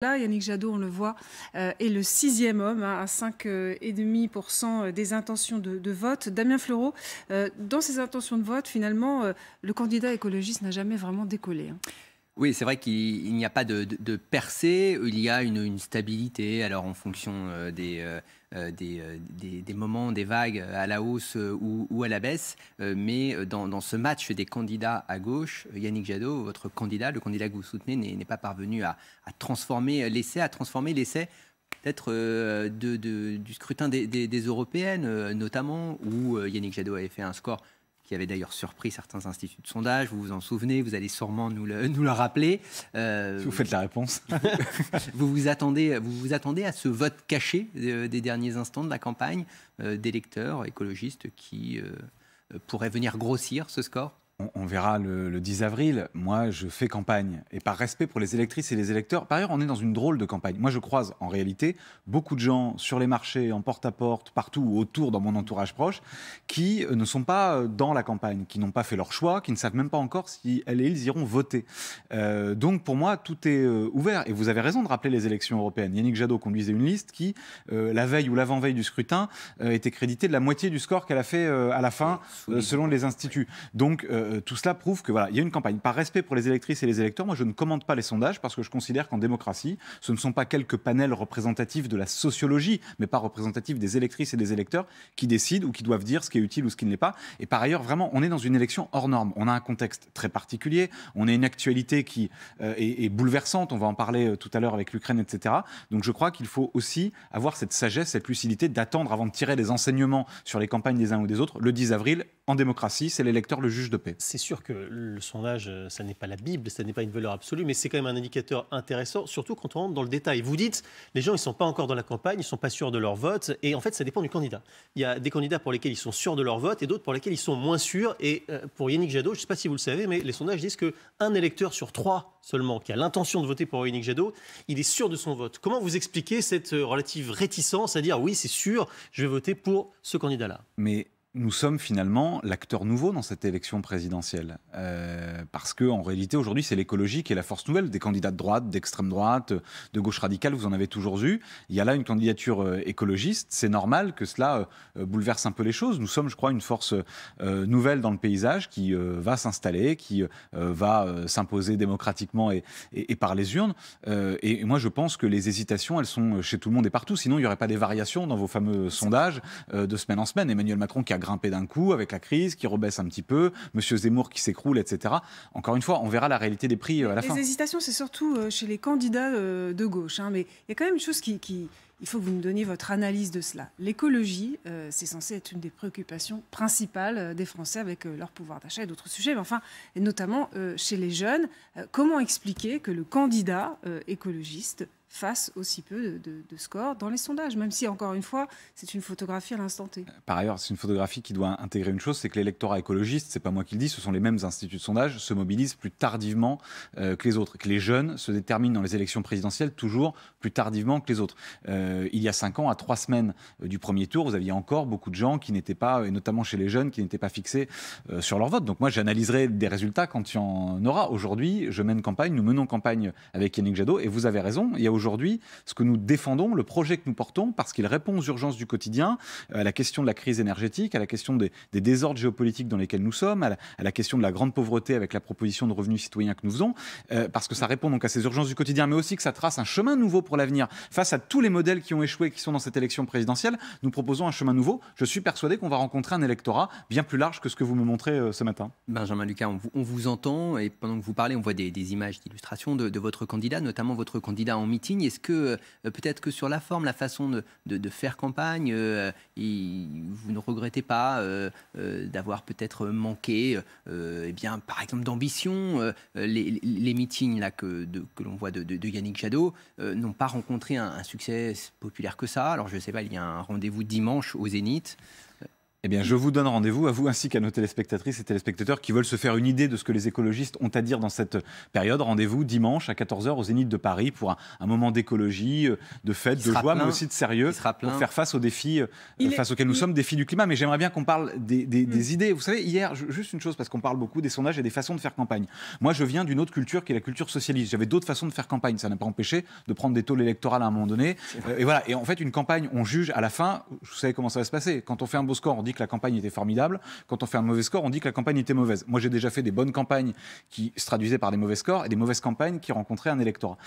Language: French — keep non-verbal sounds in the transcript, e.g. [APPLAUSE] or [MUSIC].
Là, Yannick Jadot, on le voit, euh, est le sixième homme hein, à 5,5% euh, euh, des intentions de, vote. Damien Fleureau, dans ses intentions de vote, finalement, le candidat écologiste n'a jamais vraiment décollé. Hein. Oui, c'est vrai qu'il n'y a pas de, percée, il y a une, une stabilité, alors en fonction des euh, euh, des, des, moments, des vagues euh, à la hausse ou, à la baisse. mais dans, ce match des candidats à gauche, Yannick Jadot, votre candidat, le candidat que vous soutenez, n'est pas parvenu à, transformer l'essai, à transformer l'essai peut-être de, du scrutin des européennes, notamment, où Yannick Jadot avait fait un score qui avait d'ailleurs surpris certains instituts de sondage. Vous vous en souvenez, vous allez sûrement nous le, [LAUGHS] nous le rappeler. Euh, vous faites la réponse. [LAUGHS] vous, vous, attendez, vous vous attendez à ce vote caché euh, des derniers instants de la campagne euh, d'électeurs écologistes qui pourraient venir grossir ce score on, verra le, 10 avril. Moi, je fais campagne. Et par respect pour les électrices et les électeurs, par ailleurs, on est dans une drôle de campagne. Moi, je croise en réalité beaucoup de gens sur les marchés, en porte-à-porte, partout, autour, dans mon entourage proche, qui ne sont pas euh, dans la campagne, qui n'ont pas fait leur choix, qui ne savent même pas encore si elles et ils iront voter. Euh, donc, pour moi, tout est euh, ouvert. Et vous avez raison de rappeler les élections européennes. Yannick Jadot conduisait une liste qui, la veille ou l'avant-veille du scrutin, était créditée de la moitié du score qu'elle a fait à la fin, selon les instituts. Donc, euh, tout cela prouve que voilà, il y a une campagne. Par respect pour les électrices et les électeurs, moi je ne commande pas les sondages parce que je considère qu'en démocratie, ce ne sont pas quelques panels représentatifs de la sociologie, mais pas représentatifs des électrices et des électeurs qui décident ou qui doivent dire ce qui est utile ou ce qui ne l'est pas. Et par ailleurs, vraiment, on est dans une élection hors norme. On a un contexte très particulier, on a une actualité qui euh, est, bouleversante. On va en parler euh, tout à l'heure avec l'Ukraine, etc. Donc je crois qu'il faut aussi avoir cette sagesse, cette lucidité d'attendre avant de tirer des enseignements sur les campagnes des uns ou des autres le 10 avril en démocratie, c'est l'électeur le juge de paix. C'est sûr que le sondage, euh, ça n'est pas la Bible, ça n'est pas une valeur absolue, mais c'est quand même un indicateur intéressant, surtout quand on rentre dans le détail. Vous dites, les gens, ils ne sont pas encore dans la campagne, ils ne sont pas sûrs de leur vote, et en fait, ça dépend du candidat. Il y a des candidats pour lesquels ils sont sûrs de leur vote et d'autres pour lesquels ils sont moins sûrs. Et euh, pour Yannick Jadot, je ne sais pas si vous le savez, mais les sondages disent qu'un électeur sur trois seulement qui a l'intention de voter pour Yannick Jadot, il est sûr de son vote. Comment vous expliquez cette euh, relative réticence à dire oui, c'est sûr, je vais voter pour ce candidat-là Mais nous sommes finalement l'acteur nouveau dans cette élection présidentielle. Euh, parce que en réalité, aujourd'hui, c'est l'écologie qui est la force nouvelle. Des candidats de droite, d'extrême droite, de gauche radicale, vous en avez toujours eu. Il y a là une candidature euh, écologiste. C'est normal que cela euh, bouleverse un peu les choses. Nous sommes, je crois, une force nouvelle dans le paysage qui va s'installer, qui va s'imposer démocratiquement et, et, par les urnes. et moi, je pense que les hésitations, elles sont chez tout le monde et partout. Sinon, il n'y aurait pas des variations dans vos fameux sondages de semaine en semaine. Emmanuel Macron qui a grimper d'un coup avec la crise, qui rebaisse un petit peu, Monsieur Zemmour qui s'écroule, etc. Encore une fois, on verra la réalité des prix euh, à la fin. Les hésitations, c'est surtout euh, chez les candidats euh, de gauche. Hein, mais il y a quand même une chose qui il faut que vous nous donniez votre analyse de cela. L'écologie, euh, c'est censé être une des préoccupations principales euh, des Français avec euh, leur pouvoir d'achat et d'autres sujets, mais enfin, et notamment chez les jeunes. comment expliquer que le candidat écologiste fasse aussi peu de, de, score dans les sondages, même si, encore une fois, c'est une photographie à l'instant T. Par ailleurs, c'est une photographie qui doit intégrer une chose, c'est que l'électorat écologiste, c'est pas moi qui le dis, ce sont les mêmes instituts de sondage, se mobilisent plus tardivement que les autres, que les jeunes se déterminent dans les élections présidentielles toujours plus tardivement que les autres. Euh, il y a cinq ans, à trois semaines euh, du premier tour, vous aviez encore beaucoup de gens qui n'étaient pas, et notamment chez les jeunes, qui n'étaient pas fixés euh, sur leur vote. Donc moi, j'analyserai des résultats quand il y en aura. Aujourd'hui, je mène campagne, nous menons campagne avec Yannick Jadot, et vous avez raison, il y a aujourd'hui ce que nous défendons, le projet que nous portons, parce qu'il répond aux urgences du quotidien, à la question de la crise énergétique, à la question des, désordres géopolitiques dans lesquels nous sommes, à la, question de la grande pauvreté avec la proposition de revenus citoyens que nous faisons, parce que ça répond donc à ces urgences du quotidien, mais aussi que ça trace un chemin nouveau pour l'avenir face à tous les modèles qui ont échoué, qui sont dans cette élection présidentielle, nous proposons un chemin nouveau. Je suis persuadé qu'on va rencontrer un électorat bien plus large que ce que vous me montrez euh, ce matin. Benjamin Lucas, on vous, entend et pendant que vous parlez, on voit des, images d'illustration de, de, votre candidat, notamment votre candidat en meeting. Est-ce que euh, peut-être que sur la forme, la façon de, faire campagne, euh, vous ne regrettez pas d'avoir peut-être manqué, eh bien, par exemple, d'ambition les, meetings là, que, que l'on voit de, Yannick Jadot n'ont pas rencontré un succès populaire que ça. Alors je ne sais pas, il y a un rendez-vous dimanche au Zénith. Eh bien, je vous donne rendez-vous à vous ainsi qu'à nos téléspectatrices et téléspectateurs qui veulent se faire une idée de ce que les écologistes ont à dire dans cette période. Rendez-vous dimanche à 14h au Zénith de Paris pour un, moment d'écologie, euh, de fête, de joie, mais aussi de sérieux pour faire face aux défis euh, face auxquels nous sommes, défis du climat. Mais j'aimerais bien qu'on parle des, mm. idées. Vous savez, hier, juste une chose, parce qu'on parle beaucoup des sondages et des façons de faire campagne. Moi, je viens d'une autre culture qui est la culture socialiste. J'avais d'autres façons de faire campagne. Ça n'a pas empêché de prendre des taux électorales à un moment donné. Euh, et voilà. Et en fait, une campagne, on juge à la fin, vous savez comment ça va se passer. Quand on fait un beau score, dit que la campagne était formidable. Quand on fait un mauvais score, on dit que la campagne était mauvaise. Moi, j'ai déjà fait des bonnes campagnes qui se traduisaient par des mauvais scores et des mauvaises campagnes qui rencontraient un électorat.